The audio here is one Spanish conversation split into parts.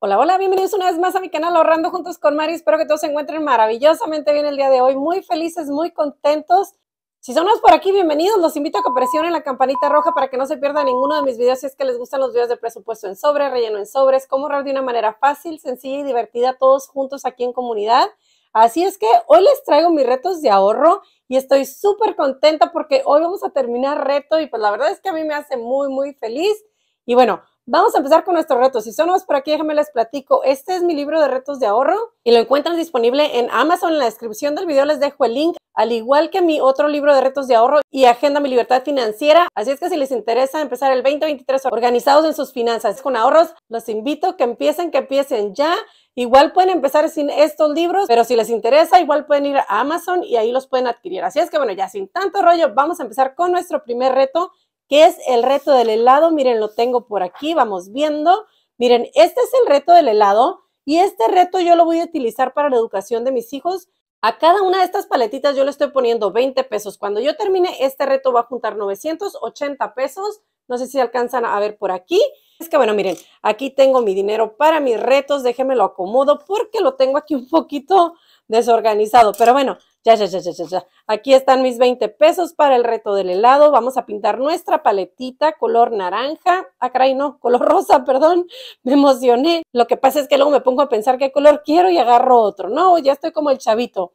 Hola, hola, bienvenidos una vez más a mi canal Ahorrando Juntos con Mari. Espero que todos se encuentren maravillosamente bien el día de hoy, muy felices, muy contentos. Si son por aquí, bienvenidos. Los invito a que presionen la campanita roja para que no se pierda ninguno de mis videos si es que les gustan los videos de presupuesto en sobre, relleno en sobres, cómo ahorrar de una manera fácil, sencilla y divertida todos juntos aquí en comunidad. Así es que hoy les traigo mis retos de ahorro y estoy súper contenta porque hoy vamos a terminar reto y pues la verdad es que a mí me hace muy, muy feliz. Y bueno, Vamos a empezar con nuestros retos. Si son nuevos por aquí, déjenme les platico. Este es mi libro de retos de ahorro y lo encuentran disponible en Amazon. En la descripción del video les dejo el link, al igual que mi otro libro de retos de ahorro y Agenda Mi Libertad Financiera. Así es que si les interesa empezar el 2023 organizados en sus finanzas con ahorros, los invito que empiecen, que empiecen ya. Igual pueden empezar sin estos libros, pero si les interesa, igual pueden ir a Amazon y ahí los pueden adquirir. Así es que bueno, ya sin tanto rollo, vamos a empezar con nuestro primer reto Qué es el reto del helado. Miren, lo tengo por aquí, vamos viendo. Miren, este es el reto del helado y este reto yo lo voy a utilizar para la educación de mis hijos. A cada una de estas paletitas yo le estoy poniendo 20 pesos. Cuando yo termine este reto va a juntar 980 pesos. No sé si alcanzan a ver por aquí. Es que bueno, miren, aquí tengo mi dinero para mis retos. Déjenme lo acomodo porque lo tengo aquí un poquito desorganizado. Pero bueno, ya, ya, ya, ya, ya. Aquí están mis 20 pesos para el reto del helado. Vamos a pintar nuestra paletita color naranja. Ah, caray, no, color rosa, perdón. Me emocioné. Lo que pasa es que luego me pongo a pensar qué color quiero y agarro otro. No, ya estoy como el chavito.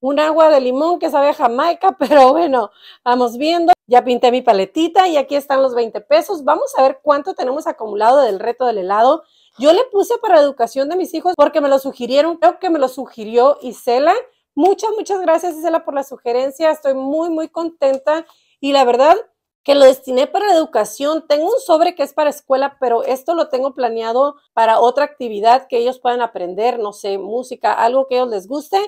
Un agua de limón que sabe a Jamaica, pero bueno, vamos viendo. Ya pinté mi paletita y aquí están los 20 pesos. Vamos a ver cuánto tenemos acumulado del reto del helado. Yo le puse para educación de mis hijos porque me lo sugirieron, creo que me lo sugirió Isela Muchas, muchas gracias Isela por la sugerencia. Estoy muy, muy contenta y la verdad que lo destiné para la educación. Tengo un sobre que es para escuela, pero esto lo tengo planeado para otra actividad que ellos puedan aprender, no sé, música, algo que a ellos les guste.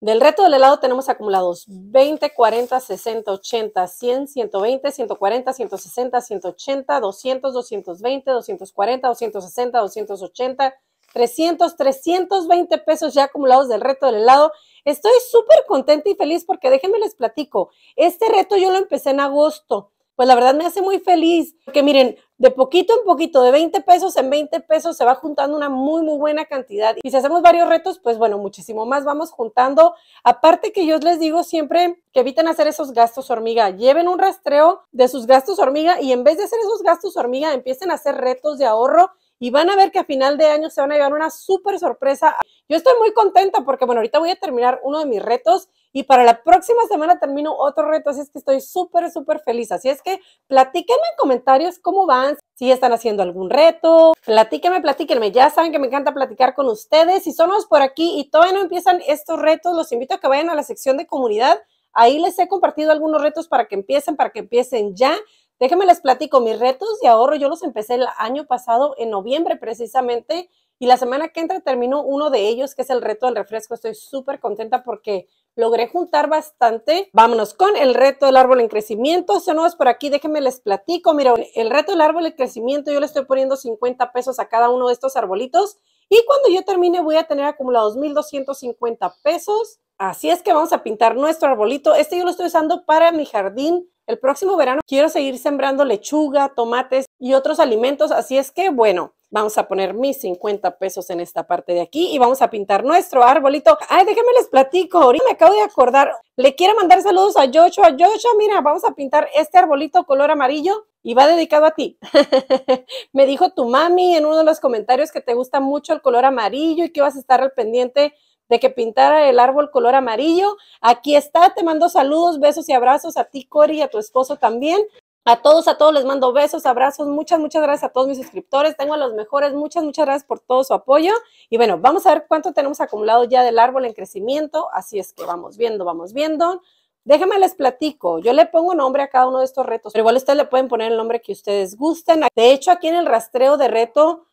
Del reto del helado tenemos acumulados 20, 40, 60, 80, 100, 120, 140, 160, 180, 200, 220, 240, 260, 280, 300, 320 pesos ya acumulados del reto del helado. Estoy súper contenta y feliz porque déjenme les platico. Este reto yo lo empecé en agosto. Pues la verdad me hace muy feliz, porque miren, de poquito en poquito, de 20 pesos en 20 pesos se va juntando una muy, muy buena cantidad. Y si hacemos varios retos, pues bueno, muchísimo más vamos juntando. Aparte que yo les digo siempre que eviten hacer esos gastos hormiga. Lleven un rastreo de sus gastos hormiga y en vez de hacer esos gastos hormiga, empiecen a hacer retos de ahorro y van a ver que a final de año se van a llevar una súper sorpresa. Yo estoy muy contenta porque, bueno, ahorita voy a terminar uno de mis retos y para la próxima semana termino otro reto, así es que estoy súper, súper feliz. Así es que platíquenme en comentarios cómo van, si están haciendo algún reto, platíquenme, platíquenme. Ya saben que me encanta platicar con ustedes. Si somos por aquí y todavía no empiezan estos retos, los invito a que vayan a la sección de comunidad Ahí les he compartido algunos retos para que empiecen, para que empiecen ya. Déjenme les platico, mis retos de ahorro yo los empecé el año pasado, en noviembre precisamente, y la semana que entra terminó uno de ellos, que es el reto del refresco. Estoy súper contenta porque logré juntar bastante. Vámonos con el reto del árbol en crecimiento. Si no es por aquí, déjenme les platico. Mira, el reto del árbol en crecimiento, yo le estoy poniendo 50 pesos a cada uno de estos arbolitos. Y cuando yo termine, voy a tener acumulados 1,250 pesos. Así es que vamos a pintar nuestro arbolito. Este yo lo estoy usando para mi jardín el próximo verano quiero seguir sembrando lechuga, tomates y otros alimentos, así es que bueno, Vamos a poner mis 50 pesos en esta parte de aquí y vamos a pintar nuestro arbolito. Ay, déjenme les platico, ahorita me acabo de acordar. Le quiero mandar saludos a Yocho, a Yocho, mira, vamos a pintar este arbolito color amarillo y va dedicado a ti. me dijo tu mami en uno de los comentarios que te gusta mucho el color amarillo y que vas a estar al pendiente de que pintara el árbol color amarillo. Aquí está, te mando saludos, besos y abrazos a ti, Cori, y a tu esposo también. A todos, a todos les mando besos, abrazos, muchas, muchas gracias a todos mis suscriptores. Tengo a los mejores, muchas, muchas gracias por todo su apoyo. Y bueno, vamos a ver cuánto tenemos acumulado ya del árbol en crecimiento. Así es que vamos viendo, vamos viendo. Déjenme les platico, yo le pongo nombre a cada uno de estos retos, pero igual ustedes le pueden poner el nombre que ustedes gusten. De hecho, aquí en el rastreo de reto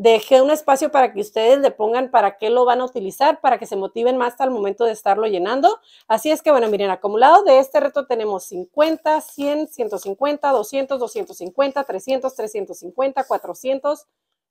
Dejé un espacio para que ustedes le pongan para qué lo van a utilizar, para que se motiven más hasta el momento de estarlo llenando. Así es que, bueno, miren, acumulado de este reto tenemos 50, 100, 150, 200, 250, 300, 350, 400,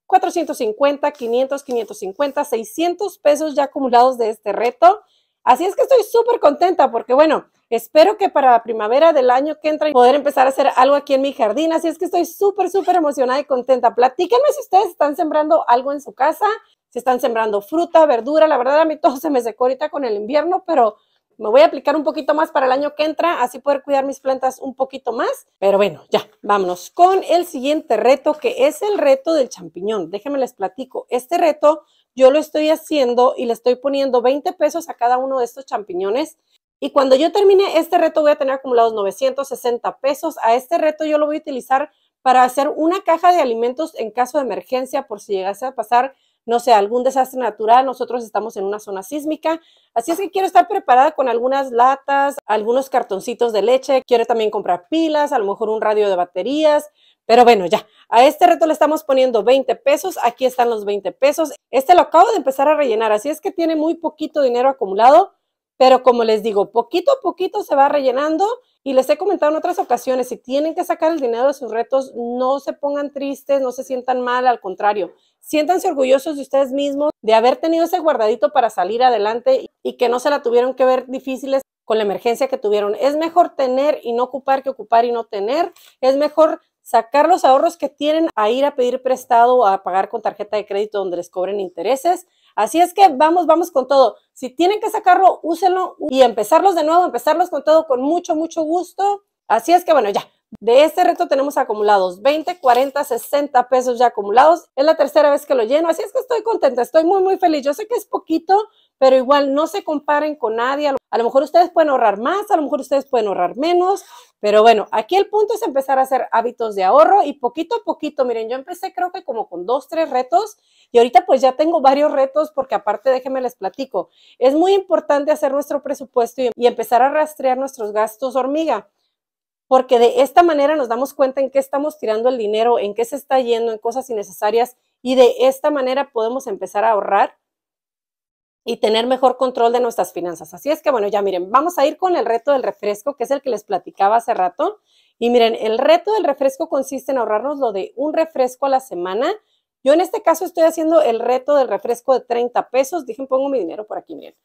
450, 500, 550, 600 pesos ya acumulados de este reto. Así es que estoy súper contenta porque, bueno, Espero que para la primavera del año que entra poder empezar a hacer algo aquí en mi jardín. Así es que estoy súper, súper emocionada y contenta. Platíquenme si ustedes están sembrando algo en su casa, si están sembrando fruta, verdura. La verdad, a mí todo se me secó ahorita con el invierno, pero me voy a aplicar un poquito más para el año que entra, así poder cuidar mis plantas un poquito más. Pero bueno, ya, vámonos con el siguiente reto, que es el reto del champiñón. Déjenme les platico. Este reto yo lo estoy haciendo y le estoy poniendo 20 pesos a cada uno de estos champiñones. Y cuando yo termine este reto voy a tener acumulados 960 pesos. A este reto yo lo voy a utilizar para hacer una caja de alimentos en caso de emergencia por si llegase a pasar, no sé, algún desastre natural. Nosotros estamos en una zona sísmica. Así es que quiero estar preparada con algunas latas, algunos cartoncitos de leche. Quiero también comprar pilas, a lo mejor un radio de baterías. Pero bueno, ya, a este reto le estamos poniendo 20 pesos. Aquí están los 20 pesos. Este lo acabo de empezar a rellenar, así es que tiene muy poquito dinero acumulado pero como les digo, poquito a poquito se va rellenando y les he comentado en otras ocasiones, si tienen que sacar el dinero de sus retos, no se pongan tristes, no se sientan mal, al contrario, siéntanse orgullosos de ustedes mismos, de haber tenido ese guardadito para salir adelante y que no se la tuvieron que ver difíciles con la emergencia que tuvieron. Es mejor tener y no ocupar que ocupar y no tener. Es mejor sacar los ahorros que tienen a ir a pedir prestado o a pagar con tarjeta de crédito donde les cobren intereses. Así es que vamos, vamos con todo. Si tienen que sacarlo, úsenlo y empezarlos de nuevo, empezarlos con todo con mucho, mucho gusto. Así es que bueno, ya, de este reto tenemos acumulados 20, 40, 60 pesos ya acumulados. Es la tercera vez que lo lleno, así es que estoy contenta, estoy muy, muy feliz. Yo sé que es poquito, pero igual no se comparen con nadie. A lo mejor ustedes pueden ahorrar más, a lo mejor ustedes pueden ahorrar menos, pero bueno, aquí el punto es empezar a hacer hábitos de ahorro y poquito a poquito, miren, yo empecé creo que como con dos, tres retos y ahorita pues ya tengo varios retos porque aparte déjenme les platico, es muy importante hacer nuestro presupuesto y empezar a rastrear nuestros gastos hormiga porque de esta manera nos damos cuenta en qué estamos tirando el dinero, en qué se está yendo, en cosas innecesarias, y de esta manera podemos empezar a ahorrar y tener mejor control de nuestras finanzas. Así es que bueno, ya miren, vamos a ir con el reto del refresco, que es el que les platicaba hace rato. Y miren, el reto del refresco consiste en ahorrarnos lo de un refresco a la semana. Yo en este caso estoy haciendo el reto del refresco de 30 pesos. Dije, pongo mi dinero por aquí, miren.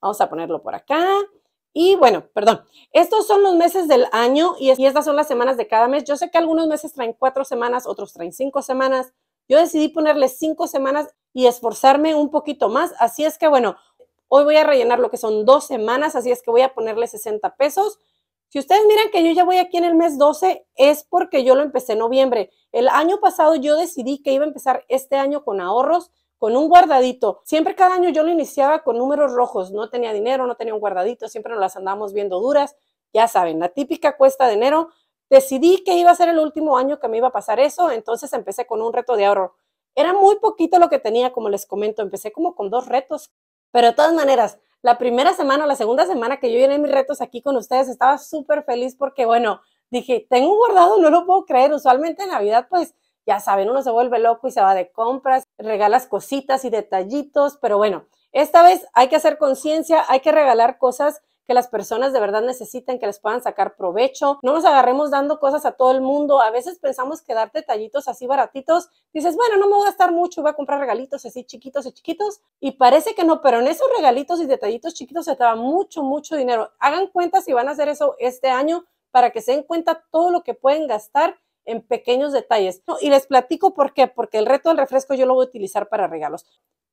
Vamos a ponerlo por acá. Y bueno, perdón, estos son los meses del año y, estas son las semanas de cada mes. Yo sé que algunos meses traen cuatro semanas, otros traen cinco semanas. Yo decidí ponerle cinco semanas y esforzarme un poquito más. Así es que bueno, hoy voy a rellenar lo que son dos semanas, así es que voy a ponerle 60 pesos. Si ustedes miran que yo ya voy aquí en el mes 12, es porque yo lo empecé en noviembre. El año pasado yo decidí que iba a empezar este año con ahorros con un guardadito. Siempre cada año yo lo iniciaba con números rojos, no tenía dinero, no tenía un guardadito, siempre nos las andábamos viendo duras, ya saben, la típica cuesta de enero. Decidí que iba a ser el último año que me iba a pasar eso, entonces empecé con un reto de ahorro. Era muy poquito lo que tenía, como les comento, empecé como con dos retos, pero de todas maneras, la primera semana la segunda semana que yo llené mis retos aquí con ustedes, estaba súper feliz porque, bueno, dije, tengo un guardado, no lo puedo creer. Usualmente en Navidad, pues ya saben, uno se vuelve loco y se va de compras, regalas cositas y detallitos, pero bueno, esta vez hay que hacer conciencia, hay que regalar cosas que las personas de verdad necesiten, que les puedan sacar provecho. No nos agarremos dando cosas a todo el mundo. A veces pensamos que dar detallitos así baratitos, dices, bueno, no me voy a gastar mucho, voy a comprar regalitos así chiquitos y chiquitos. Y parece que no, pero en esos regalitos y detallitos chiquitos se traba mucho, mucho dinero. Hagan cuenta si van a hacer eso este año para que se den cuenta todo lo que pueden gastar en pequeños detalles. Y les platico por qué, porque el reto del refresco yo lo voy a utilizar para regalos.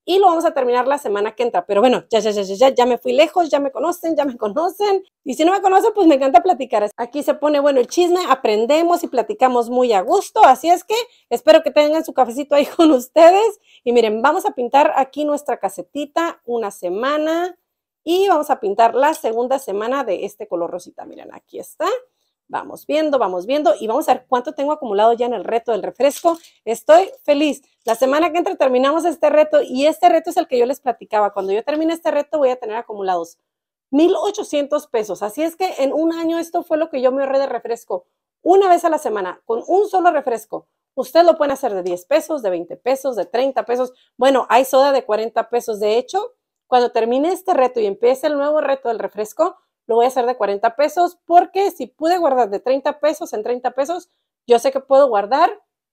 Y lo vamos a terminar la semana que entra. Pero bueno, ya, ya, ya, ya, ya me fui lejos, ya me conocen, ya me conocen. Y si no me conocen, pues me encanta platicar. Aquí se pone bueno el chisme, aprendemos y platicamos muy a gusto. Así es que espero que tengan su cafecito ahí con ustedes. Y miren, vamos a pintar aquí nuestra casetita una semana. Y vamos a pintar la segunda semana de este color rosita. Miren, aquí está. Vamos viendo, vamos viendo y vamos a ver cuánto tengo acumulado ya en el reto del refresco. Estoy feliz. La semana que entra terminamos este reto y este reto es el que yo les platicaba. Cuando yo termine este reto voy a tener acumulados 1,800 pesos. Así es que en un año esto fue lo que yo me ahorré de refresco. Una vez a la semana, con un solo refresco. Usted lo pueden hacer de 10 pesos, de 20 pesos, de 30 pesos. Bueno, hay soda de 40 pesos. De hecho, cuando termine este reto y empiece el nuevo reto del refresco, lo voy a hacer de 40 pesos porque si pude guardar de 30 pesos en 30 pesos, yo sé que puedo guardar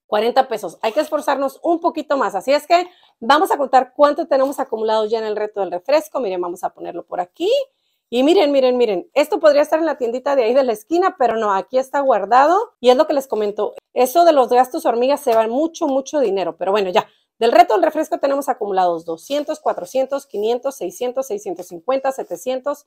40 pesos. Hay que esforzarnos un poquito más. Así es que vamos a contar cuánto tenemos acumulado ya en el reto del refresco. Miren, vamos a ponerlo por aquí. Y miren, miren, miren, esto podría estar en la tiendita de ahí de la esquina, pero no, aquí está guardado y es lo que les comento. Eso de los gastos hormigas se va mucho, mucho dinero, pero bueno, ya. Del reto del refresco tenemos acumulados 200, 400, 500, 600, 650, 700,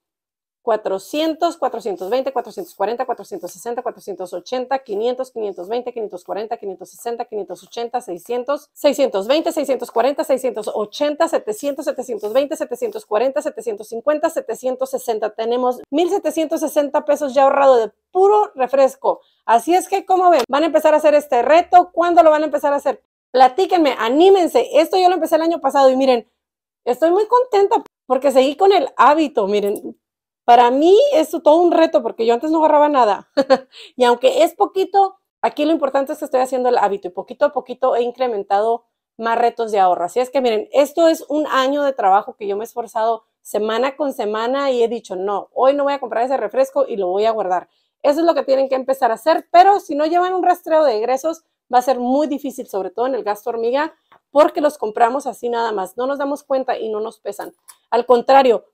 400, 420, 440, 460, 480, 500, 520, 540, 560, 580, 600, 620, 640, 680, 700, 720, 740, 750, 760. Tenemos 1.760 pesos ya ahorrado de puro refresco. Así es que, ¿cómo ven, van a empezar a hacer este reto. ¿Cuándo lo van a empezar a hacer? Platíquenme, anímense. Esto yo lo empecé el año pasado y miren, estoy muy contenta porque seguí con el hábito. Miren, para mí es todo un reto porque yo antes no agarraba nada. y aunque es poquito, aquí lo importante es que estoy haciendo el hábito y poquito a poquito he incrementado más retos de ahorro. Así es que miren, esto es un año de trabajo que yo me he esforzado semana con semana y he dicho, no, hoy no voy a comprar ese refresco y lo voy a guardar. Eso es lo que tienen que empezar a hacer, pero si no llevan un rastreo de ingresos, va a ser muy difícil, sobre todo en el gasto hormiga, porque los compramos así nada más, no nos damos cuenta y no nos pesan. Al contrario,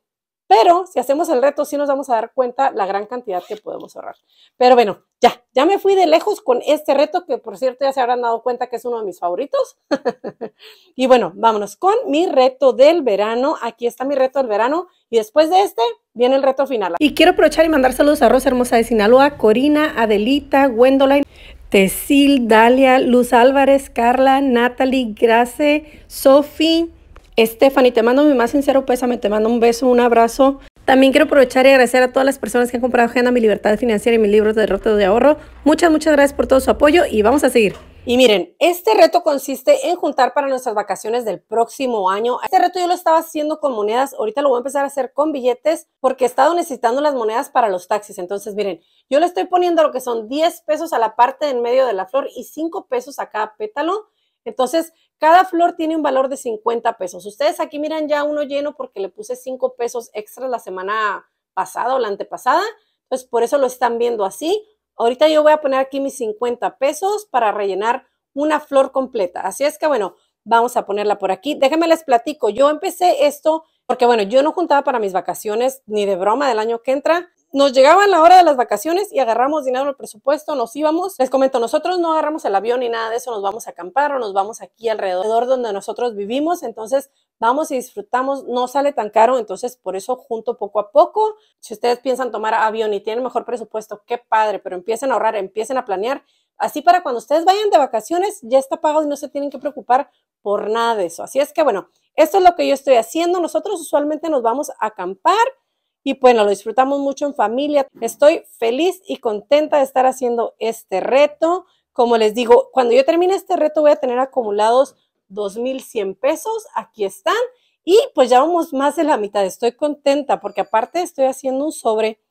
pero si hacemos el reto, sí nos vamos a dar cuenta la gran cantidad que podemos ahorrar. Pero bueno, ya, ya me fui de lejos con este reto que por cierto ya se habrán dado cuenta que es uno de mis favoritos. y bueno, vámonos con mi reto del verano. Aquí está mi reto del verano y después de este viene el reto final. Y quiero aprovechar y mandar saludos a Rosa Hermosa de Sinaloa, Corina, Adelita, Gwendoline. Tecil, Dalia, Luz Álvarez, Carla, Natalie, Grace, Sophie, Stephanie, te mando mi más sincero pésame, te mando un beso, un abrazo. También quiero aprovechar y agradecer a todas las personas que han comprado Agenda Mi Libertad Financiera y mis libros de retos de ahorro. Muchas, muchas gracias por todo su apoyo y vamos a seguir. Y miren, este reto consiste en juntar para nuestras vacaciones del próximo año. Este reto yo lo estaba haciendo con monedas, ahorita lo voy a empezar a hacer con billetes porque he estado necesitando las monedas para los taxis. Entonces, miren, yo le estoy poniendo lo que son 10 pesos a la parte en medio de la flor y 5 pesos a cada pétalo. Entonces, cada flor tiene un valor de 50 pesos. Ustedes aquí miran ya uno lleno porque le puse 5 pesos extra la semana pasada o la antepasada. Entonces, pues por eso lo están viendo así. Ahorita yo voy a poner aquí mis 50 pesos para rellenar una flor completa. Así es que, bueno, vamos a ponerla por aquí. Déjenme les platico. Yo empecé esto porque, bueno, yo no juntaba para mis vacaciones ni de broma del año que entra nos llegaba la hora de las vacaciones y agarramos dinero del presupuesto, nos íbamos. Les comento, nosotros no agarramos el avión ni nada de eso, nos vamos a acampar o nos vamos aquí alrededor donde nosotros vivimos, entonces vamos y disfrutamos, no sale tan caro, entonces por eso junto poco a poco. Si ustedes piensan tomar avión y tienen mejor presupuesto, qué padre, pero empiecen a ahorrar, empiecen a planear. Así para cuando ustedes vayan de vacaciones, ya está pagado y no se tienen que preocupar por nada de eso. Así es que bueno, esto es lo que yo estoy haciendo. Nosotros usualmente nos vamos a acampar y bueno, pues lo disfrutamos mucho en familia. Estoy feliz y contenta de estar haciendo este reto. Como les digo, cuando yo termine este reto voy a tener acumulados 2.100 pesos. Aquí están. Y pues ya vamos más de la mitad. Estoy contenta porque aparte estoy haciendo un sobre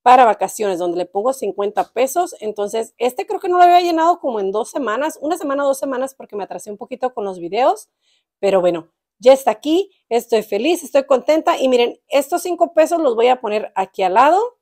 para vacaciones donde le pongo 50 pesos. Entonces, este creo que no lo había llenado como en dos semanas, una semana, dos semanas porque me atrasé un poquito con los videos. Pero bueno, ya está aquí, estoy feliz, estoy contenta y miren, estos cinco pesos los voy a poner aquí al lado.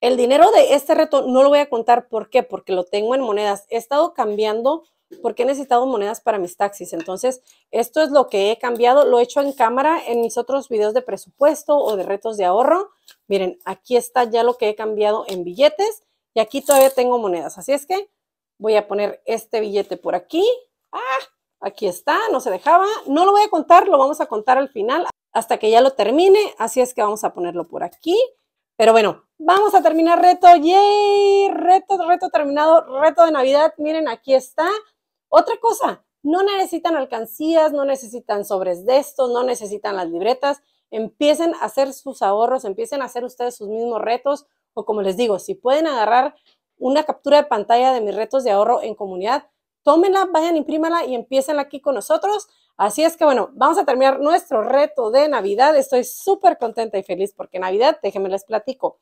El dinero de este reto no lo voy a contar, ¿por qué? Porque lo tengo en monedas. He estado cambiando porque he necesitado monedas para mis taxis. Entonces, esto es lo que he cambiado. Lo he hecho en cámara en mis otros videos de presupuesto o de retos de ahorro. Miren, aquí está ya lo que he cambiado en billetes y aquí todavía tengo monedas. Así es que voy a poner este billete por aquí. ¡Ah! Aquí está, no se dejaba. No lo voy a contar, lo vamos a contar al final hasta que ya lo termine. Así es que vamos a ponerlo por aquí. Pero bueno, vamos a terminar reto. ¡Yay! Reto, reto terminado, reto de Navidad. Miren, aquí está. Otra cosa, no necesitan alcancías, no necesitan sobres de estos, no necesitan las libretas. Empiecen a hacer sus ahorros, empiecen a hacer ustedes sus mismos retos. O como les digo, si pueden agarrar una captura de pantalla de mis retos de ahorro en comunidad, Tómenla, vayan, imprímala y empiecen aquí con nosotros. Así es que bueno, vamos a terminar nuestro reto de Navidad. Estoy súper contenta y feliz porque Navidad, déjenme les platico.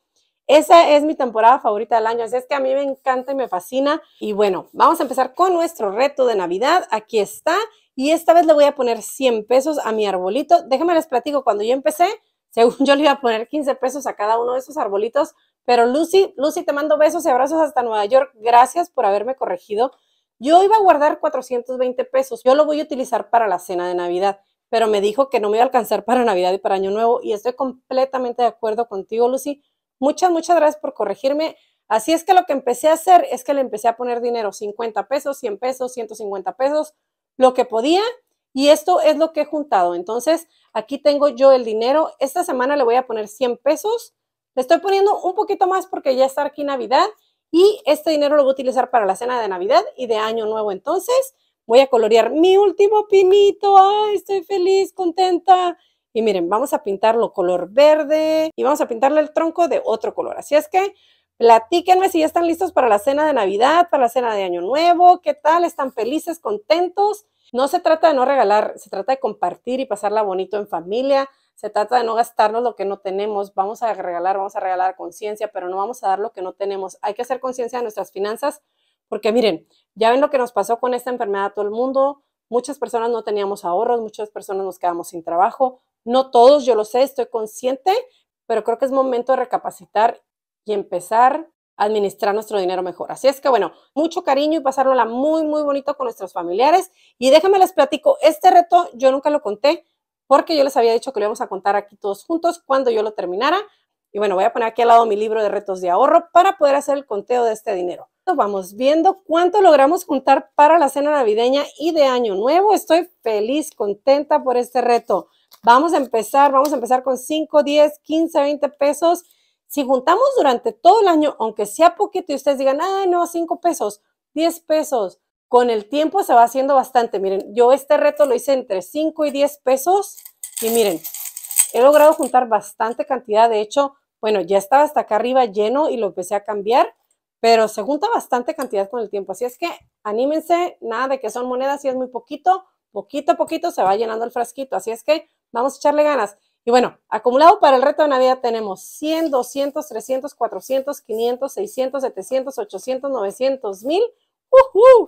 Esa es mi temporada favorita del año, así es que a mí me encanta y me fascina. Y bueno, vamos a empezar con nuestro reto de Navidad. Aquí está. Y esta vez le voy a poner 100 pesos a mi arbolito. Déjenme les platico, cuando yo empecé, según yo le iba a poner 15 pesos a cada uno de esos arbolitos, pero Lucy, Lucy, te mando besos y abrazos hasta Nueva York. Gracias por haberme corregido yo iba a guardar 420 pesos, yo lo voy a utilizar para la cena de Navidad, pero me dijo que no me iba a alcanzar para Navidad y para Año Nuevo y estoy completamente de acuerdo contigo, Lucy. Muchas, muchas gracias por corregirme. Así es que lo que empecé a hacer es que le empecé a poner dinero, 50 pesos, 100 pesos, 150 pesos, lo que podía. Y esto es lo que he juntado. Entonces, aquí tengo yo el dinero. Esta semana le voy a poner 100 pesos. Le estoy poniendo un poquito más porque ya está aquí Navidad y este dinero lo voy a utilizar para la cena de Navidad y de Año Nuevo. Entonces, voy a colorear mi último pinito. ¡Ay, estoy feliz, contenta! Y miren, vamos a pintarlo color verde y vamos a pintarle el tronco de otro color. Así es que platíquenme si ya están listos para la cena de Navidad, para la cena de Año Nuevo. ¿Qué tal? ¿Están felices, contentos? No se trata de no regalar, se trata de compartir y pasarla bonito en familia. Se trata de no gastarnos lo que no tenemos. Vamos a regalar, vamos a regalar conciencia, pero no vamos a dar lo que no tenemos. Hay que hacer conciencia de nuestras finanzas porque miren, ya ven lo que nos pasó con esta enfermedad a todo el mundo. Muchas personas no teníamos ahorros, muchas personas nos quedamos sin trabajo. No todos, yo lo sé, estoy consciente, pero creo que es momento de recapacitar y empezar a administrar nuestro dinero mejor. Así es que bueno, mucho cariño y pasárnosla muy, muy bonito con nuestros familiares. Y déjame les platico, este reto yo nunca lo conté, porque yo les había dicho que lo íbamos a contar aquí todos juntos cuando yo lo terminara. Y bueno, voy a poner aquí al lado mi libro de retos de ahorro para poder hacer el conteo de este dinero. Vamos viendo cuánto logramos juntar para la cena navideña y de año nuevo. Estoy feliz, contenta por este reto. Vamos a empezar, vamos a empezar con 5, 10, 15, 20 pesos. Si juntamos durante todo el año, aunque sea poquito y ustedes digan, ah, no, 5 pesos, 10 pesos, con el tiempo se va haciendo bastante. Miren, yo este reto lo hice entre 5 y 10 pesos y miren, he logrado juntar bastante cantidad. De hecho, bueno, ya estaba hasta acá arriba lleno y lo empecé a cambiar, pero se junta bastante cantidad con el tiempo. Así es que anímense, nada de que son monedas y es muy poquito, poquito a poquito se va llenando el frasquito. Así es que vamos a echarle ganas. Y bueno, acumulado para el reto de Navidad tenemos 100, 200, 300, 400, 500, 600, 700, 800, 900, 1000. ¡Uh!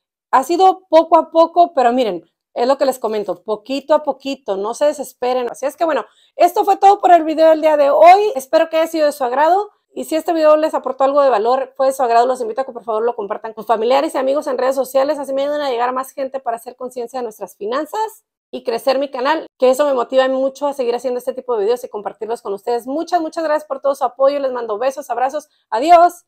ha sido poco a poco, pero miren, es lo que les comento, poquito a poquito, no se desesperen. Así es que bueno, esto fue todo por el video del día de hoy. Espero que haya sido de su agrado. Y si este video les aportó algo de valor, fue de su agrado, los invito a que por favor lo compartan con familiares y amigos en redes sociales. Así me ayudan a llegar a más gente para hacer conciencia de nuestras finanzas y crecer mi canal, que eso me motiva mucho a seguir haciendo este tipo de videos y compartirlos con ustedes. Muchas, muchas gracias por todo su apoyo. Les mando besos, abrazos. Adiós.